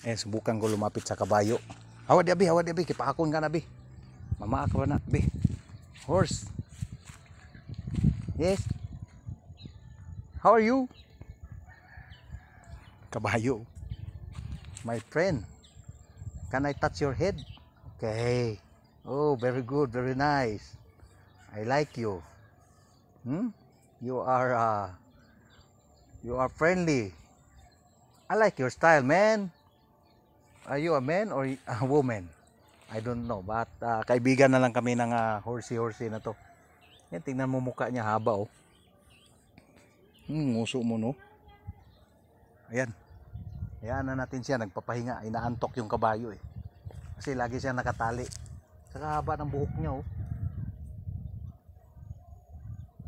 eh subukan ko lumapit sa kabayo di abi di abi kipakakon ka na abi mama ka na abi horse yes how are you kabayo my friend can I touch your head okay oh very good very nice I like you hmm you are uh, you are friendly I like your style man Are you a man or a woman? I don't know. But uh, kaibigan na lang kami ng uh, horsey-horsey na to. Yan, tingnan mo mukha niya. Haba oh. Hmm, uso mo no. Ayan. Ayan na natin siya. Nagpapahinga. Inaantok yung kabayo eh. Kasi lagi siya nakatali. Sa haba ng buhok niya oh.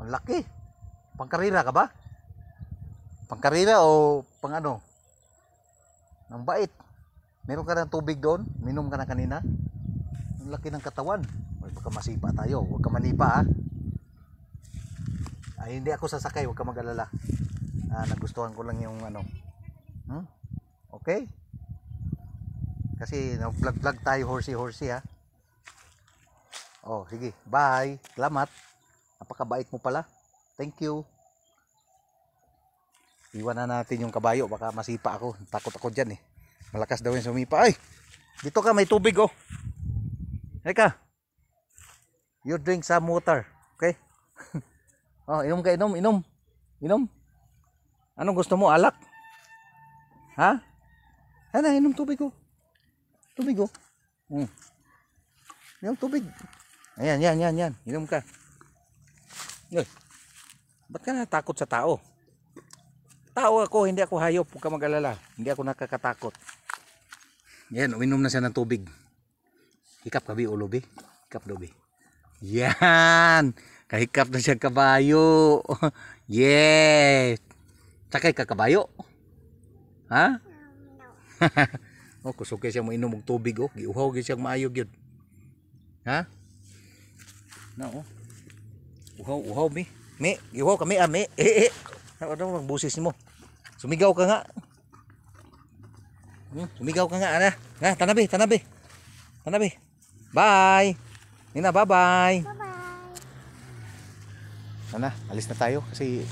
Malaki. laki. Pangkarira ka ba? Pangkarira o pang ano? Ang bait meron ka ng tubig doon minum ka na kanina ang laki ng katawan Uy, baka masipa tayo huwag ka manipa ha ah. ay hindi ako sasakay huwag ka mag-alala ah, nagustuhan ko lang yung ano hmm? okay kasi no, vlog vlog tayo horsey horsey ah. ha oh sige bye salamat napakabait mo pala thank you iwan na natin yung kabayo baka masipa ako takot ako dyan eh Malakas daw yung sumipa. Ay! Dito ka, may tubig oh. Eka. You drink some water. Okay? oh, inom ka, inom, inom. Inom. Anong gusto mo? Alak? Ha? Ano, inom tubig ko. Oh. Tubig ko. Oh. Hmm. Inom tubig. Ayan, yan, yan, yan. Inom ka. Uy. Ba't ka natakot sa tao? Tao ako, hindi ako hayop. Huwag ka magalala Hindi ako nakakatakot. Yan, uminom na siya ng tubig. Hikap ka, bi, ulobi. Hikap daw, bi. Yan! Kahikap na siya kabayo. yes! Sakay ka kabayo. Ha? No. oh, kusog siya mo inom og tubig oh. Giuhaw gyud siya maayog gyud. Ha? No. Oh. Uhaw, uhaw mi. Mi, giuhaw me, ah, mi. Eh, eh. Ano bang busis mo? Sumigaw ka nga. Hmm, umigaw ka nga, ana. Nga, tanabi, tanabi. Tanabi. Bye. Nina, bye-bye. Bye-bye. Ana, alis na tayo kasi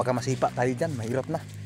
baka masipa tayo dyan. Mahirap na.